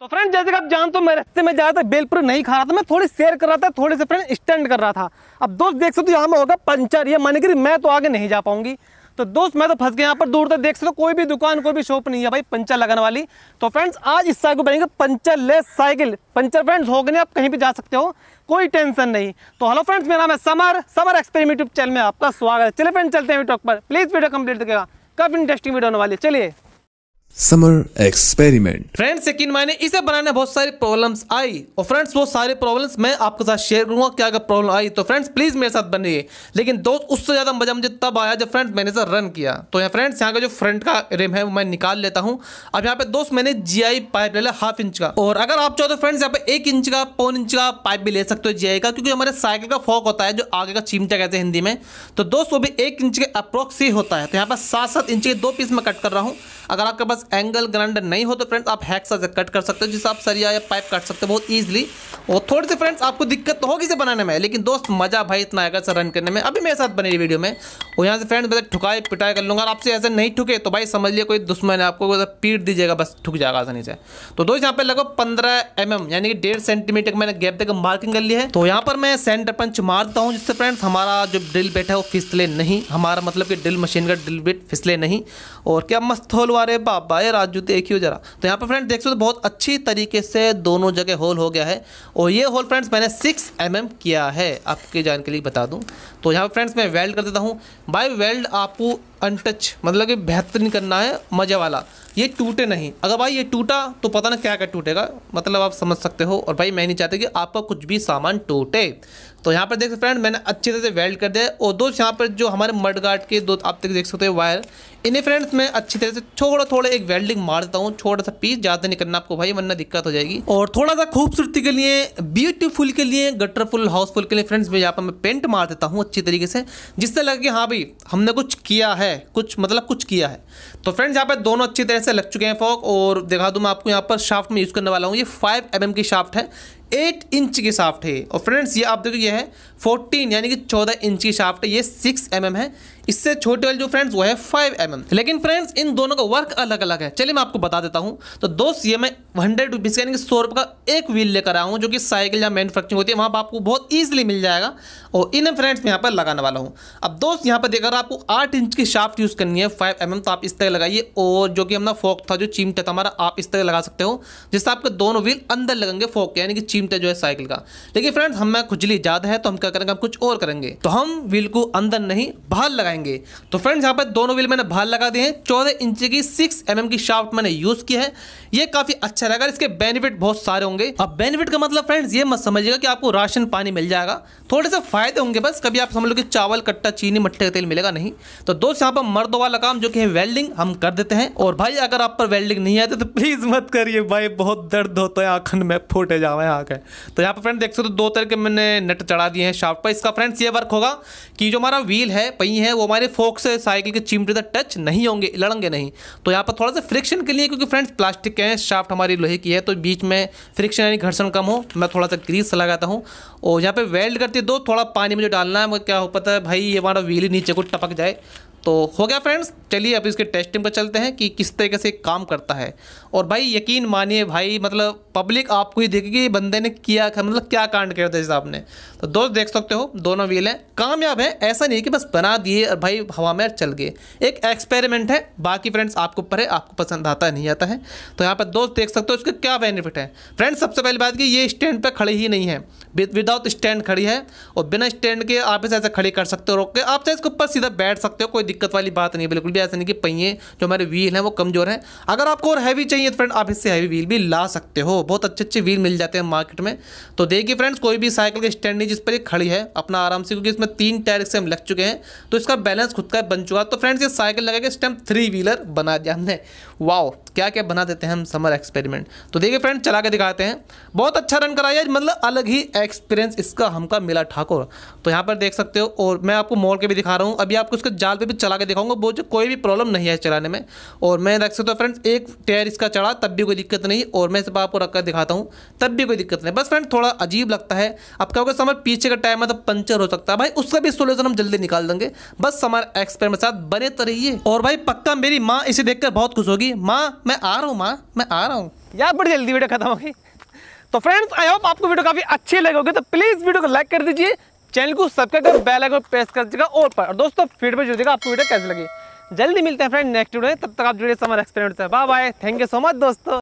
तो फ्रेंड जैसे कि आप जानते तो हो मैं रस्ते में जा रहा था बेलपुर नहीं खा रहा था मैं थोड़ी शेयर कर रहा था थोड़े से फ्रेंड स्टैंड कर रहा था अब दोस्त देख सकते हो यहाँ में होगा पंचर ये माने कि मैं तो आगे नहीं जा पाऊंगी तो दोस्त मैं तो फंस गया यहाँ पर दूर तक देख सकते हो कोई भी दुकान कोई भी शॉप नहीं है भाई पंचर लगाने वाली तो फ्रेंड्स आज इस साइकिल बनेंगे puncture less cycle puncture friends हो गए आप कहीं भी जा सकते हो कोई टेंशन नहीं तो हेलो फ्रेंड्स मेरा नाम है Samar Samar experiment YouTube channel में आपका स्वागत है चले फ्रेंड चलते हैं टॉक पर प्लीज़ वीडियो कंप्लीट देखेगा कब इंटरेस्टिंग वीडियो होने वाली चलिए समर एक्सपेरिमेंट फ्रेंड्स यकीन माने इसे बनाने बहुत सारी प्रॉब्लम्स आई और फ्रेंड्स वो सारे प्रॉब्लम्स मैं आपके साथ शेयर करूंगा क्या अगर प्रॉब्लम आई तो फ्रेंड्स प्लीज मेरे साथ बनिए लेकिन दोस्त उससे ज़्यादा मजा मुझे तब आया जब फ्रेंड्स मैंने इसे रन किया तो यहाँ फ्रेंड्स यहाँ का जो फ्रंट का रिम है वो मैं निकाल लेता हूँ अब यहाँ पे दोस्त मैंने जी पाइप ले लिया हाफ इंच का और अगर आप चाहो तो फ्रेंड्स यहाँ पे एक इंच का पौन इंच का पाइप भी ले सकते हो जी का क्योंकि हमारे साइकिल का फॉक होता है जो आगे का चिमटा कहते हैं हिंदी में तो दोस्त वो भी एक इंच के अप्रोक्स ही होता है तो यहाँ पर सात सात इंच के दो पीस में कट कर रहा हूँ अगर आपके पास एंगल ग्राइंडर नहीं हो तो फ्रेंड्स आप हैक्सा से कट कर सकते हो जिससे आप सरिया या पाइप काट सकते हो बहुत ईजिली और थोड़ी सी फ्रेंड्स आपको दिक्कत तो होगी इसे बनाने में लेकिन दोस्त मजा भाई इतना आएगा सर रन करने में अभी मेरे साथ बनी रही वीडियो में और यहाँ से फ्रेंड्स मतलब ठुकाए पिटाई कर लूँगा आपसे ऐसे नहीं ठुके तो भाई समझ लिया कोई दुश्मन है आपको पीट दीजिएगा बस ठुक जाएगा आसानी से तो दोस्त यहाँ पे लगभग पंद्रह एम mm, यानी कि डेढ़ सेंटीमीटर मैंने गैप देकर मार्किंग कर ली है तो यहाँ पर मैं सेंटर पंच मारता हूँ जिससे फ्रेंड्स हमारा जो ड्रिल बेट है वो फिसले नहीं हमारा मतलब कि ड्रिल मशीन का ड्रिल बेट फिसले नहीं और क्या मस्त होल वारे बाबा बाएं राजू एक ही जरा तो यहाँ पर फ्रेंड देख सकते हो तो बहुत अच्छी तरीके से दोनों जगह होल हो गया है और ये होल फ्रेंड्स मैंने सिक्स एम mm किया है आपके जान के लिए बता दूँ तो यहाँ पर फ्रेंड्स मैं वेल्ड कर देता हूँ बाई वेल्ड आपको अनटच मतलब कि बेहतरीन करना है मज़े वाला ये टूटे नहीं अगर भाई ये टूटा तो पता ना क्या क्या टूटेगा मतलब आप समझ सकते हो और भाई मैं नहीं चाहते कि आपका कुछ भी सामान टूटे तो यहाँ पर देख सकते फ्रेंड मैंने अच्छी तरह से वेल्ड कर दिया और दोस्त यहाँ पर जो हमारे मड गार्ड के दो आप तक देख सकते हो वायर इन्हें फ्रेंड्स मैं अच्छी तरह से थोड़ा थोड़ा एक वेल्डिंग मार देता हूँ छोटा सा पीस ज़्यादा नहीं करना आपको भाई वरना दिक्कत हो जाएगी और थोड़ा सा खूबसूरती के लिए ब्यूटीफुल के लिए गटरफुल हाउसफुल के लिए फ्रेंड्स मैं यहाँ पर मैं पेंट मार देता हूँ अच्छी तरीके से जिससे लगे कि हाँ भाई हमने कुछ किया है कुछ मतलब कुछ किया है तो फ्रेंड्स यहाँ पर दोनों अच्छी तरह से लग चुके हैं फॉक और दिखा दूँ मैं आपको यहाँ पर शाफ्ट में यूज़ करने वाला हूँ ये फाइव एम mm की शाफ्ट है एट इंच की शाफ्ट है और फ्रेंड्स ये आप देखो ये है फोर्टीन यानी कि चौदह इंच की शाफ्ट है ये सिक्स एम mm है इससे छोटे वाली जो फ्रेंड्स वो है फाइव एम mm. लेकिन फ्रेंड्स इन दोनों का वर्क अलग अलग है चलिए मैं आपको बता देता हूँ तो दोस्त ये मैं हंड्रेड रुपीज़ यानी कि सौ रुपये का एक व्हील लेकर आया हूँ जो कि साइकिल या मैनुफैक्चरिंग होती है वहाँ पर आपको बहुत ईजिली मिल जाएगा और इन फ्रेंड्स मैं यहाँ पर लगाने वाला हूँ अब दोस्त यहाँ पर देखकर आपको आठ इंच की शाफ्ट यूज़ करनी है फाइव एम mm, तो आप इस तरह लगाइए और जो कि अपना फोक था जो चिमटा था हमारा आप इस तरह लगा सकते हो जिससे आपके दोनों व्हील अंदर लगेंगे फोक यानी कि चिमटा जो है साइकिल का लेकिन फ्रेंड्स हमें खुजली ज़्यादा है तो हम क्या करेंगे हम कुछ और करेंगे तो हम व्हील को अंदर नहीं बाहर लगाएंगे आएंगे तो फ्रेंड्स यहाँ पर दोनों व्हील मैंने भार लगा दिए हैं चौदह इंच की सिक्स एम mm की शाफ्ट मैंने यूज की है ये काफी अच्छा रहेगा इसके बेनिफिट बहुत सारे होंगे अब बेनिफिट का मतलब फ्रेंड्स ये मत समझिएगा कि आपको राशन पानी मिल जाएगा थोड़े से फायदे होंगे बस कभी आप समझ लो कि चावल कट्टा चीनी मट्टे का तेल मिलेगा नहीं तो दोस्त यहाँ पर मर्द वाला काम जो कि है वेल्डिंग हम कर देते हैं और भाई अगर आप पर वेल्डिंग नहीं आते तो प्लीज मत करिए भाई बहुत दर्द होता है आखन में फूटे जा रहे हैं तो यहाँ पर फ्रेंड देख सकते हो दो तरह के मैंने नट चढ़ा दिए हैं शाफ्ट पर इसका फ्रेंड्स ये वर्क होगा कि जो हमारा व्हील है पही है वो वो हमारे फोक से साइकिल के चिमटे तक टच नहीं होंगे लड़ेंगे नहीं तो यहाँ पर थोड़ा सा फ्रिक्शन के लिए क्योंकि फ्रेंड्स प्लास्टिक के हैं शाफ्ट हमारी लोहे की है तो बीच में फ्रिक्शन यानी घर्षण कम हो मैं थोड़ा सा ग्रीस लगाता हूँ और यहाँ पर वेल्ड करते दो थोड़ा पानी में जो डालना है क्या हो पता है भाई ये हमारा व्हील नीचे को टपक जाए तो हो गया फ्रेंड्स चलिए अब इसके टेस्टिंग पर चलते हैं कि किस तरीके से काम करता है और भाई यकीन मानिए भाई मतलब पब्लिक आपको ही देखेगी बंदे ने किया मतलब क्या कांड किया था आपने तो दोस्त देख सकते हो दोनों व्हील हैं कामयाब है ऐसा नहीं कि बस बना दिए और भाई हवा में चल गए एक एक्सपेरिमेंट है बाकी फ्रेंड्स आपको ऊपर है आपको पसंद आता नहीं आता है तो यहाँ पर दोस्त देख सकते हो उसके क्या बेनिफिट है फ्रेंड्स सबसे पहली बात की ये स्टैंड पर खड़ी ही नहीं है विदाउट स्टैंड खड़ी है और बिना स्टैंड के आप इसे ऐसे खड़ी कर सकते हो रोक के आप इसके ऊपर सीधा बैठ सकते हो कोई दिक्कत वाली बात नहीं है बिल्कुल भी ऐसा नहीं कि पहिए जो हमारे व्हील हैं वो कमज़ोर हैं अगर आपको और हैवी चाहिए तो फ्रेंड आप इससे हैवी व्हील भी ला सकते हो बहुत अच्छे अच्छे व्हील मिल जाते हैं मार्केट में तो देखिए फ्रेंड्स कोई भी साइकिल की स्टैंड नहीं जिस पर खड़ी है अपना आराम से क्योंकि इसमें तीन टायर से हम लग चुके हैं तो इसका बैलेंस खुद का बन चुका तो फ्रेंड्स ये साइकिल लगा के इस टाइम थ्री व्हीलर बना दिया हमने वाओ क्या क्या बना देते हैं हम समर एक्सपेरिमेंट तो देखिए फ्रेंड चला के दिखाते हैं बहुत अच्छा रन कराया मतलब अलग ही एक्सपीरियंस इसका हमका मिला ठाकुर तो यहाँ पर देख सकते हो और मैं आपको मोड़ के भी दिखा रहा हूँ अभी आपको उसके जाल पे भी चला के दिखाऊंगा वो जो कोई भी प्रॉब्लम नहीं है चलाने में और मैं रख सकता हूँ फ्रेंड्स एक टायर इसका चढ़ा तब भी कोई दिक्कत नहीं और मैं सब आपको रखकर दिखाता हूँ तब भी कोई दिक्कत नहीं बस फ्रेंड थोड़ा अजीब लगता है अब क्या होगा समर पीछे का टायर मतलब तो पंचर हो सकता है भाई उसका भी सोल्यूशन हम जल्दी निकाल देंगे बस समर एक्सपर्ट मेरे साथ बने तो रहिए और भाई पक्का मेरी माँ इसे देख बहुत खुश होगी माँ मैं आ रहा हूँ माँ मैं आ रहा हूँ यार बड़ी जल्दी वीडियो खत्म होगी तो फ्रेंड्स आई होप आपको वीडियो काफ़ी अच्छी लगे होगी तो प्लीज़ वीडियो को लाइक कर दीजिए चैनल को सब्सक्राइब कर बेल आइकन प्रेस कर दीजिएगा और पर और दोस्तों फीडबैक जुड़ेगा आपको वीडियो कैसे लगी जल्दी मिलते हैं फ्रेंड नेक्स्ट वीडियो तब तक आप जुड़े समर एक्सपेरिमेंट से bye bye thank you so much दोस्तों